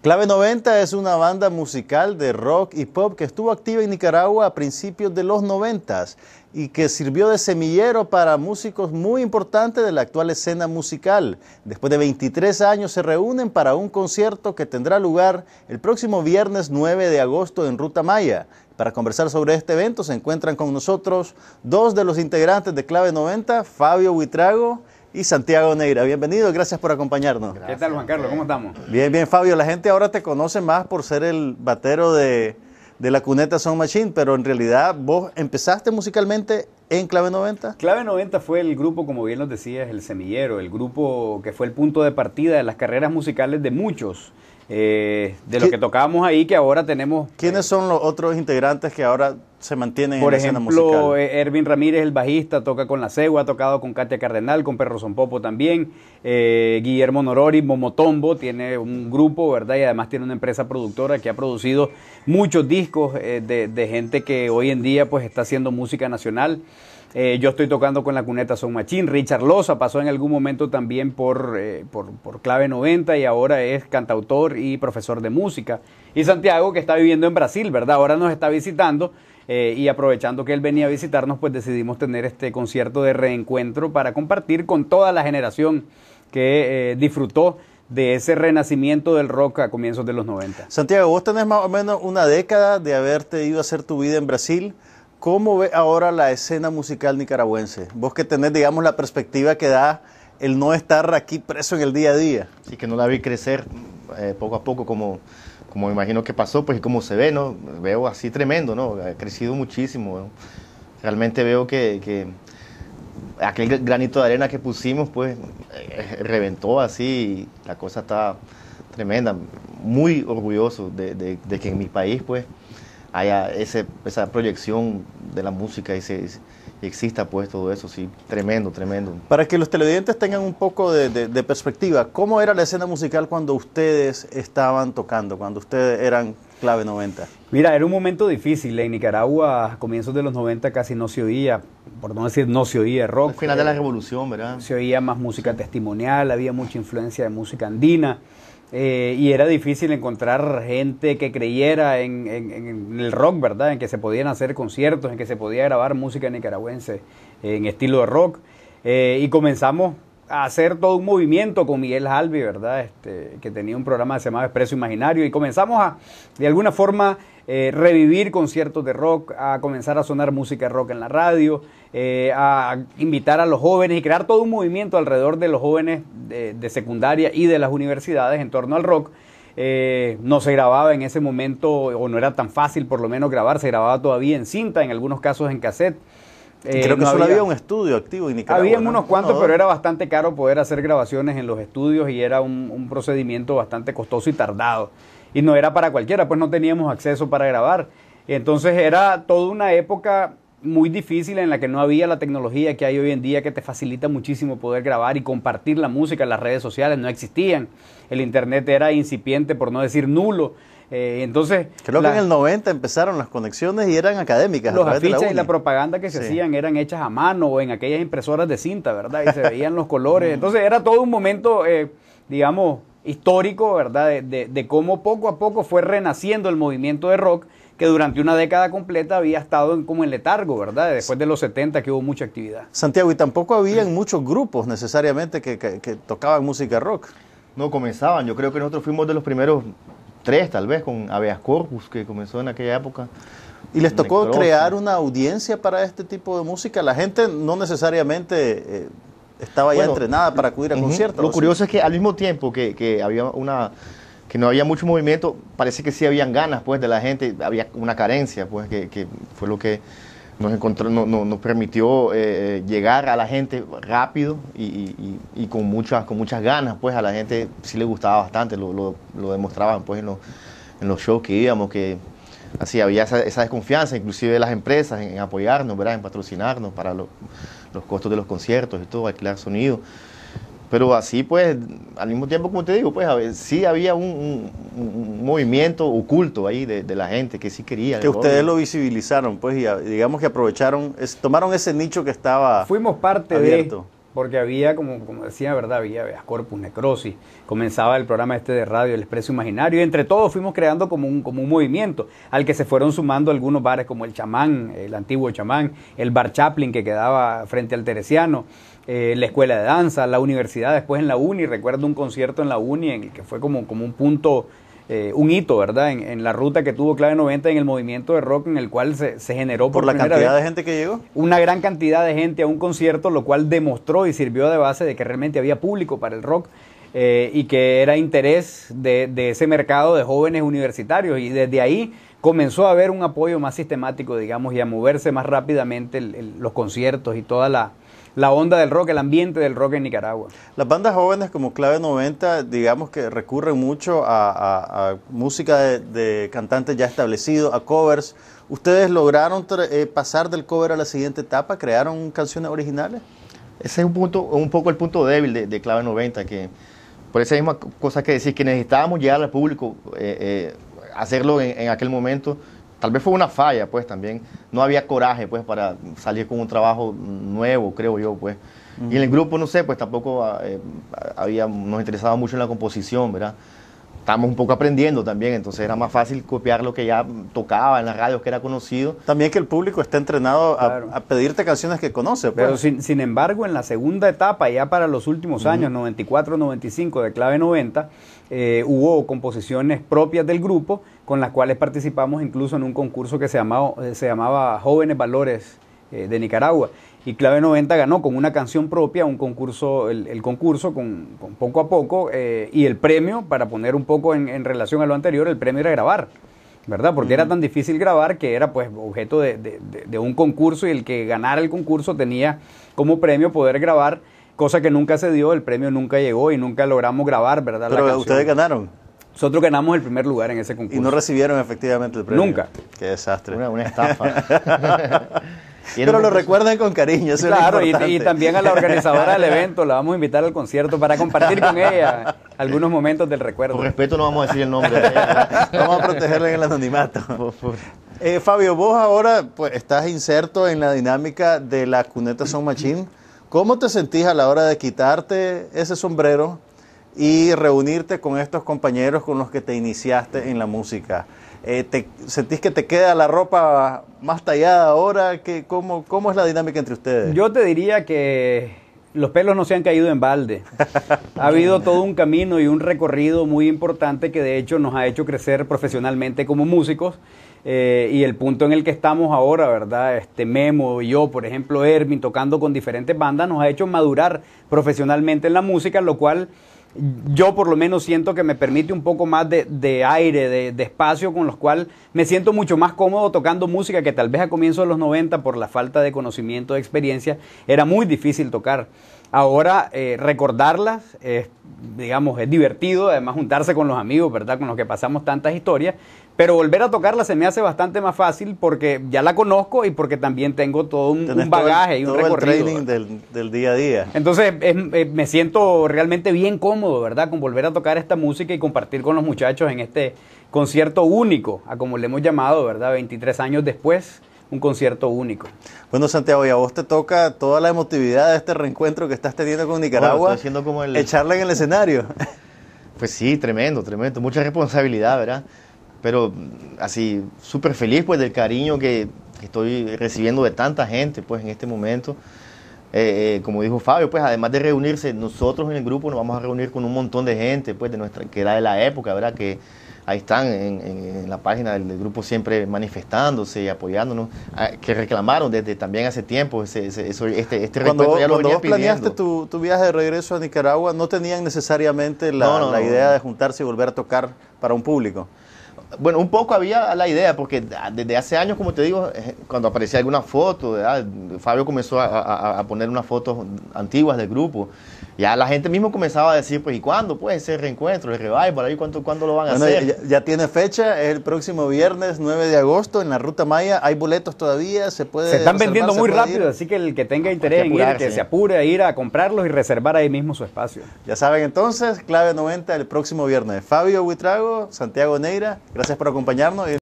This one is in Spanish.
Clave 90 es una banda musical de rock y pop que estuvo activa en Nicaragua a principios de los 90 y que sirvió de semillero para músicos muy importantes de la actual escena musical. Después de 23 años se reúnen para un concierto que tendrá lugar el próximo viernes 9 de agosto en Ruta Maya. Para conversar sobre este evento se encuentran con nosotros dos de los integrantes de Clave 90, Fabio Huitrago y Santiago Neira. Bienvenido, gracias por acompañarnos. ¿Qué tal, Juan Carlos? ¿Cómo estamos? Bien, bien, Fabio. La gente ahora te conoce más por ser el batero de, de la cuneta Sound Machine, pero en realidad vos empezaste musicalmente en Clave 90. Clave 90 fue el grupo, como bien nos decías, el semillero, el grupo que fue el punto de partida de las carreras musicales de muchos. Eh, de lo que tocábamos ahí, que ahora tenemos. ¿Quiénes eh, son los otros integrantes que ahora se mantienen por en ejemplo, la escena eh, Ervin Ramírez, el bajista, toca con La Cegua, ha tocado con Katia Cardenal, con Perro Popo también. Guillermo Norori, Momotombo, tiene un grupo, ¿verdad? Y además tiene una empresa productora que ha producido muchos discos de, de gente que hoy en día pues está haciendo música nacional. Eh, yo estoy tocando con la cuneta Son Machín. Richard Loza pasó en algún momento también por, eh, Clave 90 y ahora es cantautor y profesor de música. Y Santiago, que está viviendo en Brasil, ¿verdad? Ahora nos está visitando eh, y aprovechando que él venía a visitarnos, pues decidimos tener este concierto de reencuentro para compartir con toda la generación que disfrutó de ese renacimiento del rock a comienzos de los 90. Santiago, vos tenés más o menos una década de haberte ido a hacer tu vida en Brasil. ¿Cómo ve ahora la escena musical nicaragüense? Vos que tenés, digamos, la perspectiva que da el no estar aquí preso en el día a día. Sí, que no la vi crecer eh, poco a poco como, como imagino que pasó, pues como se ve, ¿no? Veo así tremendo, ¿no? Ha crecido muchísimo. Realmente veo que, aquel granito de arena que pusimos, pues, eh, eh, reventó así y la cosa está tremenda. Muy orgulloso de, que en mi país, pues, haya esa proyección de la música y, se, exista pues todo eso, sí, tremendo, tremendo. Para que los televidentes tengan un poco de, perspectiva, ¿cómo era la escena musical cuando ustedes estaban tocando, cuando ustedes eran clave 90? Mira, era un momento difícil. En Nicaragua, a comienzos de los 90 casi no se oía, por no decir no se oía rock. final de la revolución, ¿verdad? Se oía más música testimonial, había mucha influencia de música andina. Eh, y era difícil encontrar gente que creyera en, el rock, ¿verdad? En que se podían hacer conciertos, en que se podía grabar música nicaragüense en estilo de rock. Eh, y comenzamos a hacer todo un movimiento con Miguel Albi, ¿verdad? Este, que tenía un programa que se Expreso Imaginario y comenzamos a, de alguna forma, eh, revivir conciertos de rock, a comenzar a sonar música rock en la radio, eh, a invitar a los jóvenes y crear todo un movimiento alrededor de los jóvenes de, secundaria y de las universidades en torno al rock. Eh, no se grababa en ese momento, o no era tan fácil por lo menos grabar, se grababa todavía en cinta, en algunos casos en cassette. Eh, Creo que solo había, un estudio activo en Había unos cuantos, pero era bastante caro poder hacer grabaciones en los estudios y era un, un, procedimiento bastante costoso y tardado. Y no era para cualquiera, pues no teníamos acceso para grabar. Entonces era toda una época muy difícil en la que no había la tecnología que hay hoy en día que te facilita muchísimo poder grabar y compartir la música. Las redes sociales no existían. El Internet era incipiente, por no decir nulo. Eh, entonces, Creo que en el 90 empezaron las conexiones y eran académicas. Los afiches y la propaganda que se hacían eran hechas a mano o en aquellas impresoras de cinta, ¿verdad? Y se veían los colores. Entonces era todo un momento, eh, digamos, histórico, ¿verdad? De, cómo poco a poco fue renaciendo el movimiento de rock que durante una década completa había estado como en letargo, ¿verdad? Después de los 70 que hubo mucha actividad. Santiago, y tampoco habían muchos grupos necesariamente que tocaban música rock. No comenzaban, yo creo que nosotros fuimos de los primeros tres tal vez, con habeas corpus que comenzó en aquella época. ¿Y les tocó crear una audiencia para este tipo de música? La gente no necesariamente eh, estaba ya entrenada para acudir a conciertos. Lo curioso es que al mismo tiempo que, que, había una que no había mucho movimiento, parece que sí habían ganas pues de la gente, había una carencia pues que, que fue lo que nos, encontró, nos permitió eh, eh, llegar a la gente rápido y, con, muchas, con muchas ganas, pues a la gente sí le gustaba bastante, lo, lo, demostraban pues en los, shows que íbamos, que así había esa, desconfianza, inclusive de las empresas, en, apoyarnos, ¿verdad? en patrocinarnos para los costos de los conciertos y todo, alquilar sonido. Pero así, pues, al mismo tiempo, como te digo, pues, a ver, sí había un, movimiento oculto ahí de, la gente que sí quería. Que ustedes lo visibilizaron, pues, y digamos que aprovecharon, tomaron ese nicho que estaba. Fuimos parte abierto. de porque había, como, como decía, ¿verdad? Había veas corpus, necrosis, comenzaba el programa este de radio, El Expreso Imaginario, y entre todos fuimos creando como un, como un movimiento, al que se fueron sumando algunos bares como el chamán, el antiguo chamán, el bar Chaplin que quedaba frente al Teresiano, eh, la escuela de danza, la universidad, después en la uni, recuerdo un concierto en la uni en el que fue como, como un punto eh, un hito, ¿verdad? En, la ruta que tuvo Clave 90 en el movimiento de rock en el cual se, generó por, la cantidad de gente que llegó. Una gran cantidad de gente a un concierto, lo cual demostró y sirvió de base de que realmente había público para el rock. Eh, y que era interés de, ese mercado de jóvenes universitarios y desde ahí comenzó a haber un apoyo más sistemático, digamos, y a moverse más rápidamente los conciertos y toda la, la onda del rock, el ambiente del rock en Nicaragua. Las bandas jóvenes como Clave 90, digamos que recurren mucho a, música de, cantantes ya establecidos, a covers. ¿Ustedes lograron eh, pasar del cover a la siguiente etapa? ¿Crearon canciones originales? Ese es un, punto, un poco el punto débil de, Clave 90, que por esa misma cosa que decir que necesitábamos llegar al público, eh, eh, hacerlo en aquel momento Tal vez fue una falla, pues también. No había coraje, pues, para salir con un trabajo nuevo, creo yo, pues. Y en el grupo, no sé, pues tampoco eh, nos interesaba mucho en la composición, ¿verdad? estamos un poco aprendiendo también, entonces era más fácil copiar lo que ya tocaba en las radios, que era conocido. También que el público está entrenado a, pedirte canciones que conoce. Pues. Pero sin, embargo, en la segunda etapa, ya para los últimos años, 94, 95, de clave 90, eh, hubo composiciones propias del grupo con las cuales participamos incluso en un concurso que se llamaba, eh, se llamaba Jóvenes Valores eh, de Nicaragua y Clave 90 ganó con una canción propia un concurso, el, concurso con, poco a poco eh, y el premio, para poner un poco en, relación a lo anterior, el premio era grabar, ¿verdad? Porque era tan difícil grabar que era pues objeto de, un concurso y el que ganara el concurso tenía como premio poder grabar, cosa que nunca se dio, el premio nunca llegó y nunca logramos grabar, ¿verdad? Pero ustedes ganaron. Nosotros ganamos el primer lugar en ese concurso. Y no recibieron efectivamente el premio. Nunca. Qué desastre. una, una estafa. Pero lo recuerden con cariño, eso Claro, y, y, también a la organizadora del evento, la vamos a invitar al concierto para compartir con ella algunos momentos del recuerdo. Por respeto no vamos a decir el nombre vamos a protegerla en el anonimato. Eh, Fabio, vos ahora pues, estás inserto en la dinámica de la cuneta Son Machine. ¿Cómo te sentís a la hora de quitarte ese sombrero y reunirte con estos compañeros con los que te iniciaste en la música? Eh, te, ¿Sentís que te queda la ropa más tallada ahora? Que, ¿cómo, ¿Cómo es la dinámica entre ustedes? Yo te diría que los pelos no se han caído en balde. Ha habido todo un camino y un recorrido muy importante que de hecho nos ha hecho crecer profesionalmente como músicos. Eh, y el punto en el que estamos ahora, ¿verdad? Este Memo, y yo, por ejemplo, Ermin, tocando con diferentes bandas, nos ha hecho madurar profesionalmente en la música, lo cual yo por lo menos siento que me permite un poco más de, aire, de, espacio, con los cuales me siento mucho más cómodo tocando música que tal vez a comienzos de los 90, por la falta de conocimiento, de experiencia, era muy difícil tocar. Ahora eh, recordarlas, digamos, es divertido, además juntarse con los amigos, ¿verdad? Con los que pasamos tantas historias, pero volver a tocarla se me hace bastante más fácil porque ya la conozco y porque también tengo todo un, bagaje y un todo recorrido. El training del, día a día. Entonces eh, me siento realmente bien cómodo, ¿verdad? Con volver a tocar esta música y compartir con los muchachos en este concierto único, a como le hemos llamado, ¿verdad? 23 años después un concierto único. Bueno, Santiago, y a vos te toca toda la emotividad de este reencuentro que estás teniendo con Nicaragua, como el... echarla en el escenario. Pues sí, tremendo, tremendo. Mucha responsabilidad, ¿verdad? pero así súper feliz pues del cariño que, estoy recibiendo de tanta gente pues en este momento. Eh, eh, como dijo Fabio, pues además de reunirse, nosotros en el grupo nos vamos a reunir con un montón de gente pues de nuestra, que era de la época, ¿verdad? Que ahí están en, la página del, grupo siempre manifestándose y apoyándonos, que reclamaron desde también hace tiempo ese, este, este cuando, ya lo cuando planeaste tu, tu, viaje de regreso a Nicaragua, ¿no tenían necesariamente la, idea de juntarse y volver a tocar para un público? Bueno, un poco había la idea, porque ah, desde hace años, como te digo, eh, cuando aparecía alguna foto, Fabio comenzó a, a poner unas fotos antiguas del grupo. Ya la gente mismo comenzaba a decir, pues, ¿y cuándo? ser pues, ese reencuentro, el revival, ahí cuándo, lo van a hacer. Ya, tiene fecha, es el próximo viernes 9 de agosto en la Ruta Maya. Hay boletos todavía, se puede. Se están vendiendo muy rápido, así que el que tenga ah, pues, interés en que se apure a ir a comprarlos y reservar ahí mismo su espacio. Ya saben entonces, clave 90 el próximo viernes. Fabio Huitrago, Santiago Neira, gracias por acompañarnos.